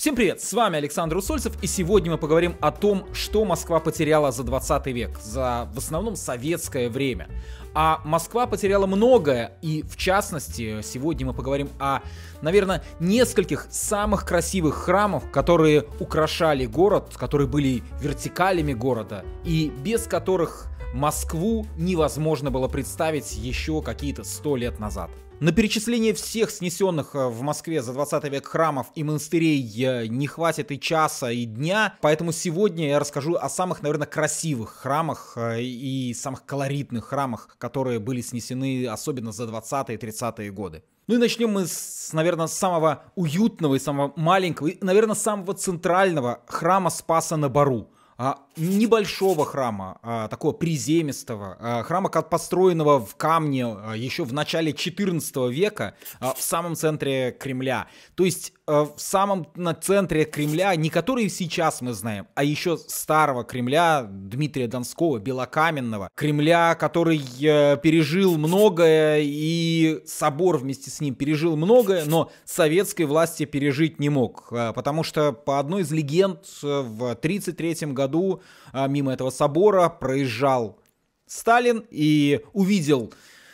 Всем привет, с вами Александр Усольцев, и сегодня мы поговорим о том, что Москва потеряла за 20 век, за в основном советское время. А Москва потеряла многое, и в частности, сегодня мы поговорим о, наверное, нескольких самых красивых храмов, которые украшали город, которые были вертикалями города, и без которых Москву невозможно было представить еще какие-то сто лет назад. На перечисление всех снесенных э, в Москве за 20 век храмов и монастырей э, не хватит и часа, и дня, поэтому сегодня я расскажу о самых, наверное, красивых храмах э, и самых колоритных храмах, которые были снесены особенно за 20-е и 30-е годы. Ну и начнем мы с, наверное, самого уютного и самого маленького, и, наверное, самого центрального храма Спаса на Бару – а, небольшого храма, а, такого приземистого, а, храма, построенного в камне еще в начале XIV века в самом центре Кремля. То есть в самом на центре Кремля, не который сейчас мы знаем, а еще старого Кремля Дмитрия Донского, Белокаменного, Кремля, который э, пережил многое и собор вместе с ним пережил многое, но советской власти пережить не мог, потому что по одной из легенд э, в 1933 году году а, мимо этого собора проезжал Сталин и увидел,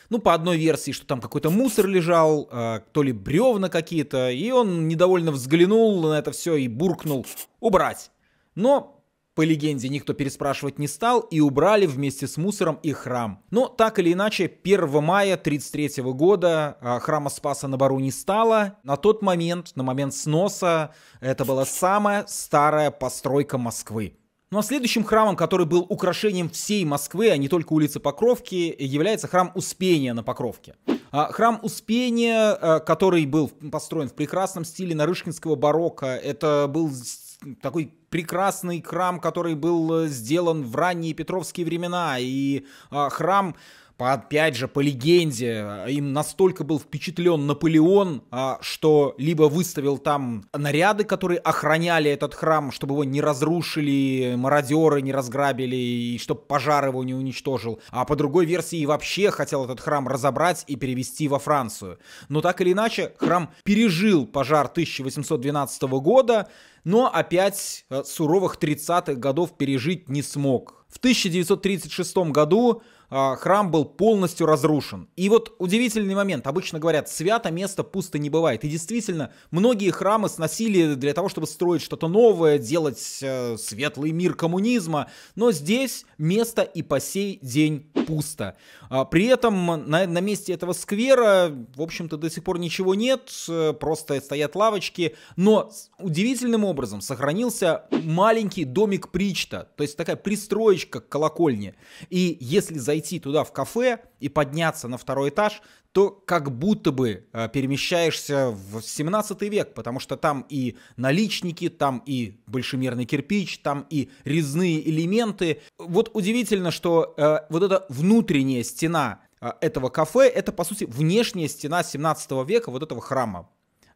ну, по одной версии, что там какой-то мусор лежал, а, то ли бревна какие-то, и он недовольно взглянул на это все и буркнул «убрать». Но по легенде, никто переспрашивать не стал и убрали вместе с мусором и храм. Но так или иначе, 1 мая 33 года а, храма Спаса на Бару не стало. На тот момент, на момент сноса, это была самая старая постройка Москвы. Ну а следующим храмом, который был украшением всей Москвы, а не только улицы Покровки, является храм Успения на Покровке. А, храм Успения, а, который был построен в прекрасном стиле нарышкинского барокко, это был такой прекрасный храм, который был э, сделан в ранние петровские времена, и а, храм по, опять же, по легенде, э, им настолько был впечатлен Наполеон, а, что либо выставил там наряды, которые охраняли этот храм, чтобы его не разрушили мародеры, не разграбили, и чтобы пожар его не уничтожил. А по другой версии вообще хотел этот храм разобрать и перевести во Францию. Но так или иначе, храм пережил пожар 1812 года, но опять э, суровых 30-х годов пережить не смог. В 1936 году а, храм был полностью разрушен. И вот удивительный момент. Обычно говорят, свято место пусто не бывает. И действительно, многие храмы сносили для того, чтобы строить что-то новое, делать э, светлый мир коммунизма. Но здесь место и по сей день пусто. А, при этом на, на месте этого сквера, в общем-то, до сих пор ничего нет, э, просто стоят лавочки. Но удивительным образом сохранился маленький домик Причта, то есть такая пристроечка к колокольне. И если за зайти туда в кафе и подняться на второй этаж, то как будто бы э, перемещаешься в 17 век, потому что там и наличники, там и большемерный кирпич, там и резные элементы. Вот удивительно, что э, вот эта внутренняя стена э, этого кафе, это, по сути, внешняя стена 17 века вот этого храма.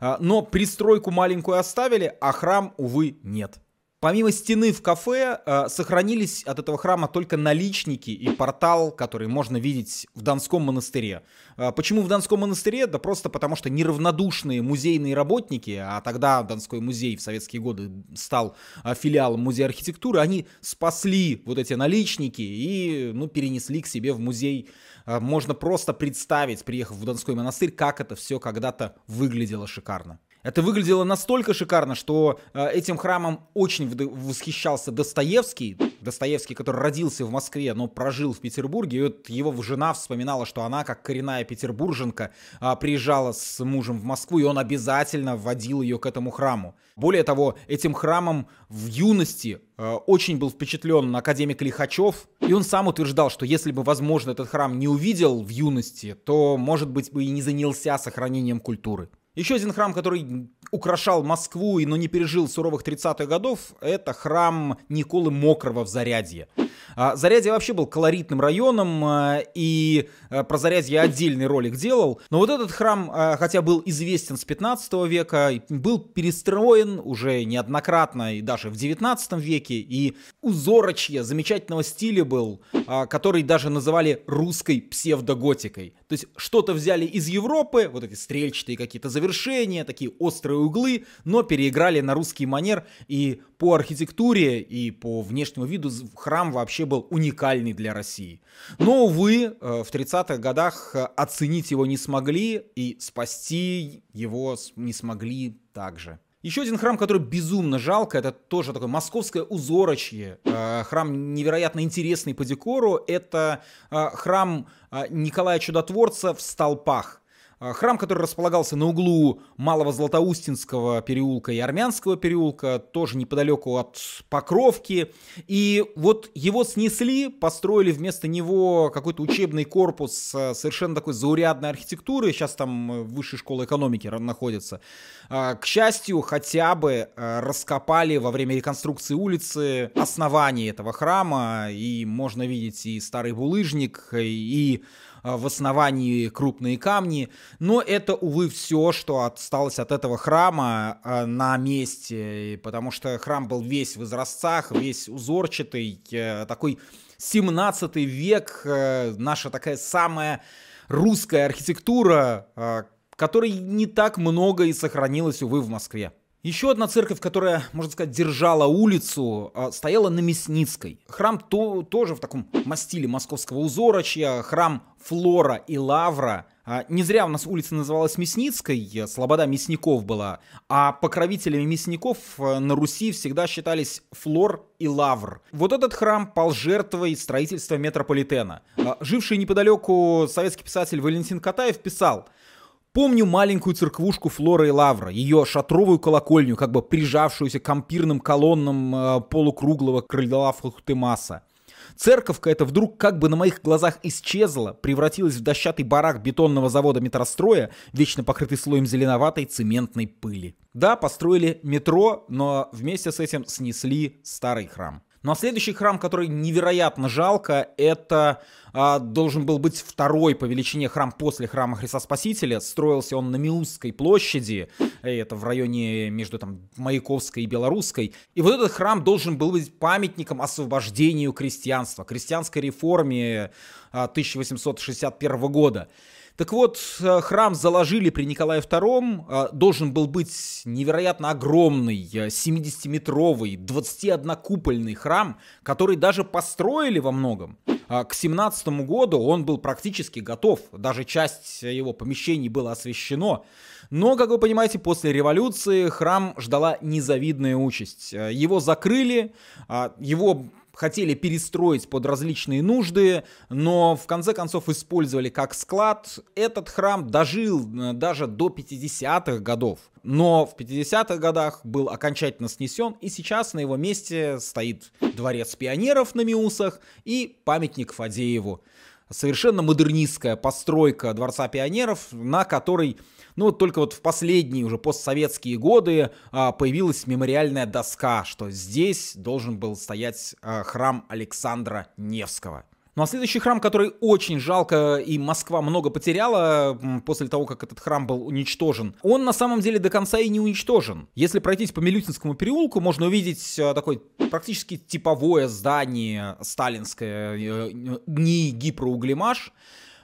Э, но пристройку маленькую оставили, а храм, увы, нет. Помимо стены в кафе э, сохранились от этого храма только наличники и портал, который можно видеть в Донском монастыре. Э, почему в Донском монастыре? Да просто потому, что неравнодушные музейные работники, а тогда Донской музей в советские годы стал э, филиалом музея архитектуры, они спасли вот эти наличники и ну, перенесли к себе в музей. Э, можно просто представить, приехав в Донской монастырь, как это все когда-то выглядело шикарно. Это выглядело настолько шикарно, что э, этим храмом очень восхищался Достоевский. Достоевский, который родился в Москве, но прожил в Петербурге. И вот его жена вспоминала, что она, как коренная петербурженка, э, приезжала с мужем в Москву, и он обязательно водил ее к этому храму. Более того, этим храмом в юности э, очень был впечатлен академик Лихачев, и он сам утверждал, что если бы, возможно, этот храм не увидел в юности, то, может быть, бы и не занялся сохранением культуры. Еще один храм, который украшал Москву, но не пережил суровых 30-х годов, это храм Николы Мокрого в Зарядье. А, Зарядье вообще был колоритным районом, а, и а, про Зарядье отдельный ролик делал. Но вот этот храм, хотя был известен с 15 века, был перестроен уже неоднократно и даже в 19 веке, и узорочье замечательного стиля был, который даже называли русской псевдоготикой. То есть что-то взяли из Европы, вот эти стрельчатые какие-то завершения, такие острые углы, но переиграли на русский манер, и по архитектуре, и по внешнему виду храм вообще вообще был уникальный для России. Но, увы, э, в 30-х годах э, оценить его не смогли и спасти его не смогли также. Еще один храм, который безумно жалко, это тоже такое московское узорочье. Э, храм невероятно интересный по декору. Это храм Николая Чудотворца в Столпах. А, храм, который располагался на углу Малого Златоустинского переулка и Армянского переулка, тоже неподалеку от Покровки. И вот его снесли, построили вместо него какой-то учебный корпус а, совершенно такой заурядной архитектуры. Сейчас там э, высшая школа экономики находится. А, к счастью, хотя бы раскопали во время реконструкции улицы основание этого храма. И можно видеть и старый булыжник, и а, в основании крупные камни. Но это, увы, все, что осталось от этого храма а, на месте, потому что храм был весь в изразцах, весь узорчатый, э, такой 17 век, э, наша такая самая русская архитектура, э, которой не так много и сохранилось, увы, в Москве. Еще одна церковь, которая, можно сказать, держала улицу, а, стояла на Мясницкой. Храм то, тоже в таком мастиле московского узора, чья храм Флора и Лавра. А, не зря у нас улица называлась Мясницкой, э, слобода мясников была, а покровителями мясников э, на Руси всегда считались Флор и Лавр. Вот этот храм пал жертвой строительства метрополитена. А, живший неподалеку советский писатель Валентин Катаев писал – Помню маленькую церквушку Флора и Лавра, ее шатровую колокольню, как бы прижавшуюся к ампирным колоннам э, полукруглого крыльдала Фахтемаса. Церковка эта вдруг как бы на моих глазах исчезла, превратилась в дощатый барак бетонного завода метростроя, вечно покрытый слоем зеленоватой цементной пыли. Да, построили метро, но вместе с этим снесли старый храм. Ну а следующий храм, который невероятно жалко, это а, должен был быть второй по величине храм после храма Христа Спасителя. Строился он на Миусской площади, это в районе между там Маяковской и Белорусской. И вот этот храм должен был быть памятником освобождению крестьянства, крестьянской реформе а, 1861 года. Так вот, э, храм заложили при Николае II, э, должен был быть невероятно огромный, 70-метровый, э, 21-купольный храм, который даже построили во многом. А к 17 году он был практически готов, даже часть его помещений было освещено. Но, как вы понимаете, после революции храм ждала незавидная участь. Его закрыли, а, его хотели перестроить под различные нужды, но в конце концов использовали как склад. Этот храм дожил э, даже до 50-х годов, но в 50-х годах был окончательно снесен, и сейчас на его месте стоит дворец пионеров на Миусах и памятник Фадееву совершенно модернистская постройка Дворца пионеров, на которой, ну, вот только вот в последние уже постсоветские годы а, появилась мемориальная доска, что здесь должен был стоять а, храм Александра Невского. Ну а следующий храм, который очень жалко, и Москва много потеряла после того, как этот храм был уничтожен, он на самом деле до конца и не уничтожен. Если пройтись по Милютинскому переулку, можно увидеть такое практически типовое здание сталинское, не гипроуглемаш,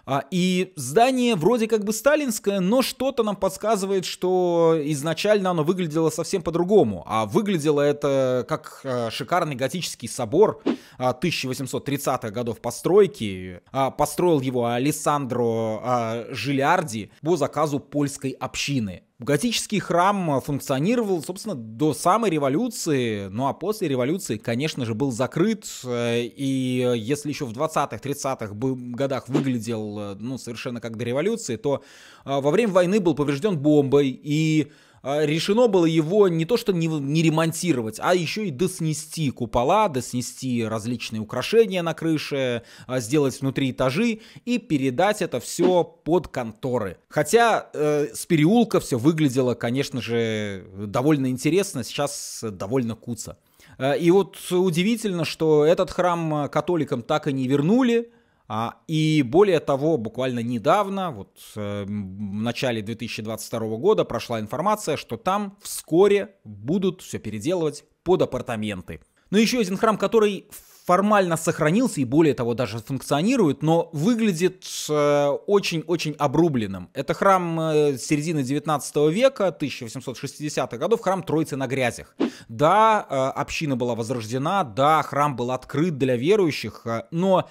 а, и здание вроде как бы сталинское, но что-то нам подсказывает, что изначально оно выглядело совсем по-другому. А выглядело это как э, шикарный готический собор 1830-х а, годов постройки. А, построил его Алессандро Жилярди по заказу польской общины. Готический храм функционировал, собственно, до самой революции, ну а после революции, конечно же, был закрыт, э, и э, если еще в 20-х, 30-х годах выглядел, э, ну, совершенно как до революции, то во время войны был поврежден бомбой, и а, решено было его не то что не, не ремонтировать, а еще и доснести купола, доснести различные украшения на крыше, а, сделать внутри этажи и передать это все под конторы. Хотя э, с переулка все выглядело, конечно же, довольно интересно, сейчас довольно куца. Э, и вот удивительно, что этот храм э, католикам так и не вернули, а, и более того, буквально недавно, вот э, в начале 2022 года прошла информация, что там вскоре будут все переделывать под апартаменты. Но еще один храм, который формально сохранился и более того даже функционирует, но выглядит э, очень-очень э, обрубленным. Это храм э, середины 19 века, 1860-х годов, храм Троицы на грязях. Да, э, община была возрождена, да, храм был открыт для верующих, э, но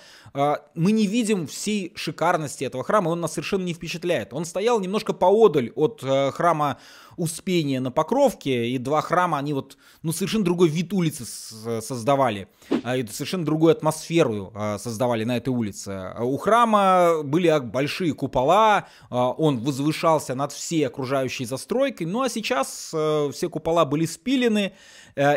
мы не видим всей шикарности этого храма, он нас совершенно не впечатляет. Он стоял немножко поодаль от храма Успения на Покровке, и два храма, они вот, ну, совершенно другой вид улицы создавали, и совершенно другую атмосферу э, создавали на этой улице. Э, у храма были большие купола, э, он возвышался над всей окружающей застройкой, ну а сейчас все купола были спилены,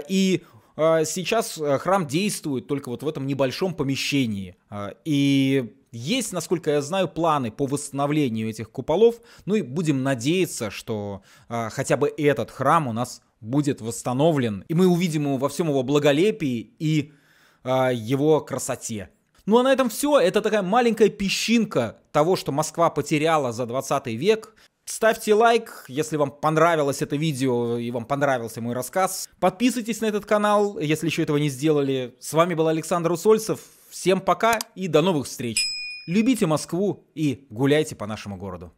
и сейчас храм действует только вот в этом небольшом помещении. И есть, насколько я знаю, планы по восстановлению этих куполов. Ну и будем надеяться, что хотя бы этот храм у нас будет восстановлен, и мы увидим его во всем его благолепии и э, его красоте. Ну а на этом все. Это такая маленькая песчинка того, что Москва потеряла за 20 век. Ставьте лайк, если вам понравилось это видео и вам понравился мой рассказ. Подписывайтесь на этот канал, если еще этого не сделали. С вами был Александр Усольцев. Всем пока и до новых встреч. Любите Москву и гуляйте по нашему городу.